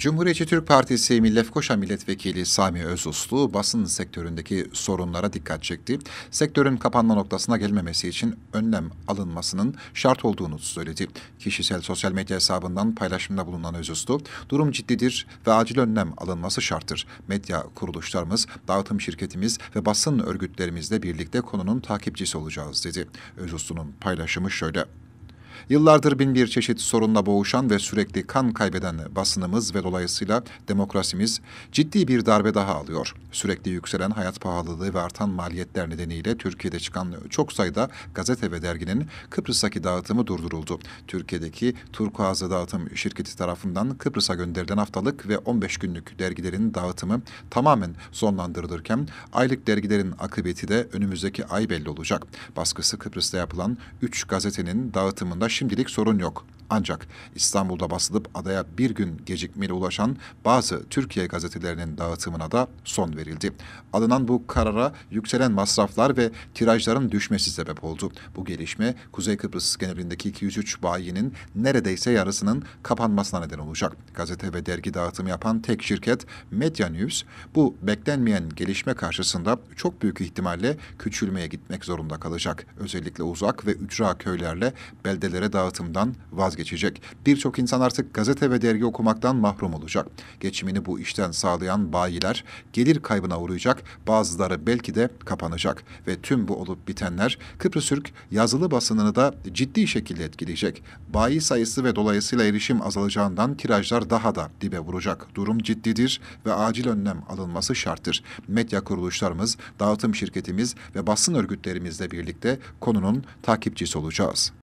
Cumhuriyetçi Türk Partisi Millefkoşa Milletvekili Sami Özuslu basın sektöründeki sorunlara dikkat çekti. Sektörün kapanma noktasına gelmemesi için önlem alınmasının şart olduğunu söyledi. Kişisel sosyal medya hesabından paylaşımda bulunan Özuslu, durum ciddidir ve acil önlem alınması şarttır. Medya kuruluşlarımız, dağıtım şirketimiz ve basın örgütlerimizle birlikte konunun takipçisi olacağız dedi. Özuslu'nun paylaşımı şöyle. Yıllardır bin bir çeşit sorunla boğuşan ve sürekli kan kaybeden basınımız ve dolayısıyla demokrasimiz ciddi bir darbe daha alıyor. Sürekli yükselen hayat pahalılığı ve artan maliyetler nedeniyle Türkiye'de çıkan çok sayıda gazete ve derginin Kıbrıs'taki dağıtımı durduruldu. Türkiye'deki Turkuazı Dağıtım Şirketi tarafından Kıbrıs'a gönderilen haftalık ve 15 günlük dergilerin dağıtımı tamamen sonlandırılırken aylık dergilerin akıbeti de önümüzdeki ay belli olacak. Baskısı Kıbrıs'ta yapılan 3 gazetenin dağıtımını konuda şimdilik sorun yok. Ancak İstanbul'da basılıp adaya bir gün gecikmeli ulaşan bazı Türkiye gazetelerinin dağıtımına da son verildi. Alınan bu karara yükselen masraflar ve tirajların düşmesi sebep oldu. Bu gelişme Kuzey Kıbrıs genelindeki 203 bayinin neredeyse yarısının kapanmasına neden olacak. Gazete ve dergi dağıtımı yapan tek şirket Medya News bu beklenmeyen gelişme karşısında çok büyük ihtimalle küçülmeye gitmek zorunda kalacak. Özellikle uzak ve ücra köylerle beldelere dağıtımdan vazgeçecek geçecek. Birçok insan artık gazete ve dergi okumaktan mahrum olacak. Geçimini bu işten sağlayan bayiler gelir kaybına uğrayacak, bazıları belki de kapanacak. Ve tüm bu olup bitenler Kıbrıs Türk yazılı basınını da ciddi şekilde etkileyecek. Bayi sayısı ve dolayısıyla erişim azalacağından tirajlar daha da dibe vuracak. Durum ciddidir ve acil önlem alınması şarttır. Medya kuruluşlarımız, dağıtım şirketimiz ve basın örgütlerimizle birlikte konunun takipçisi olacağız.